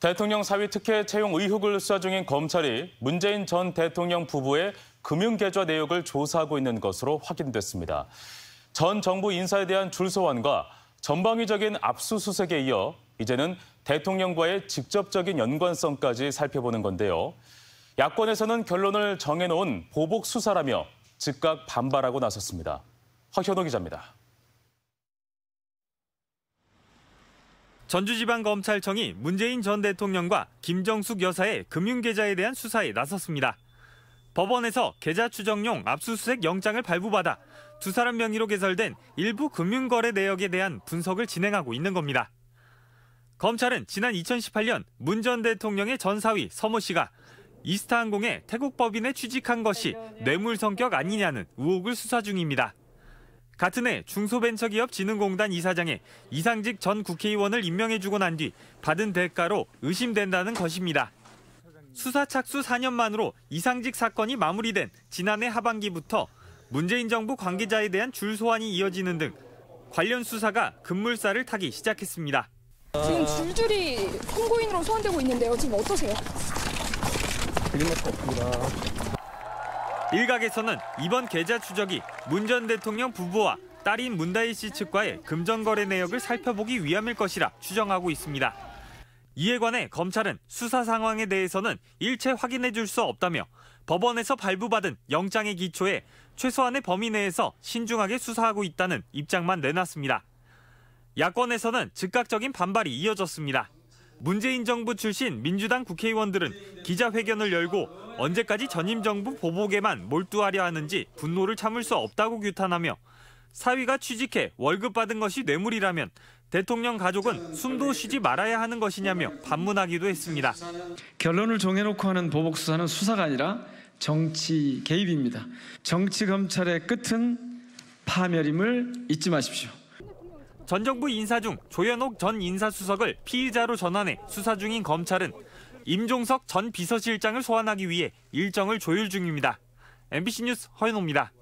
대통령 사위 특혜 채용 의혹을 수사 중인 검찰이 문재인 전 대통령 부부의 금융계좌 내역을 조사하고 있는 것으로 확인됐습니다. 전 정부 인사에 대한 줄소환과 전방위적인 압수수색에 이어 이제는 대통령과의 직접적인 연관성까지 살펴보는 건데요. 야권에서는 결론을 정해놓은 보복 수사라며 즉각 반발하고 나섰습니다. 허현호 기자입니다. 전주지방검찰청이 문재인 전 대통령과 김정숙 여사의 금융계좌에 대한 수사에 나섰습니다. 법원에서 계좌 추정용 압수수색 영장을 발부받아 두 사람 명의로 개설된 일부 금융거래 내역에 대한 분석을 진행하고 있는 겁니다. 검찰은 지난 2018년 문 전 대통령의 전사위 서모 씨가 이스타항공에 태국 법인에 취직한 것이 뇌물 성격 아니냐는 의혹을 수사 중입니다. 같은 해 중소벤처기업진흥공단 이사장에 이상직 전 국회의원을 임명해주고 난 뒤 받은 대가로 의심된다는 것입니다. 수사 착수 4년 만으로 이상직 사건이 마무리된 지난해 하반기부터 문재인 정부 관계자에 대한 줄 소환이 이어지는 등 관련 수사가 급물살을 타기 시작했습니다. 지금 줄줄이 선고인으로 소환되고 있는데요. 지금 어떠세요? 빌릴 맛 없습니다. 일각에서는 이번 계좌 추적이 문 전 대통령 부부와 딸인 문다희 씨 측과의 금전거래 내역을 살펴보기 위함일 것이라 추정하고 있습니다. 이에 관해 검찰은 수사 상황에 대해서는 일체 확인해 줄 수 없다며 법원에서 발부받은 영장의 기초에 최소한의 범위 내에서 신중하게 수사하고 있다는 입장만 내놨습니다. 야권에서는 즉각적인 반발이 이어졌습니다. 문재인 정부 출신 민주당 국회의원들은 기자회견을 열고 언제까지 전임 정부 보복에만 몰두하려 하는지 분노를 참을 수 없다고 규탄하며 사위가 취직해 월급 받은 것이 뇌물이라면 대통령 가족은 숨도 쉬지 말아야 하는 것이냐며 반문하기도 했습니다. 결론을 정해놓고 하는 보복 수사는 수사가 아니라 정치 개입입니다. 정치 검찰의 끝은 파멸임을 잊지 마십시오. 전 정부 인사 중 조현옥 전 인사수석을 피의자로 전환해 수사 중인 검찰은 임종석 전 비서실장을 소환하기 위해 일정을 조율 중입니다. MBC 뉴스 허윤호입니다.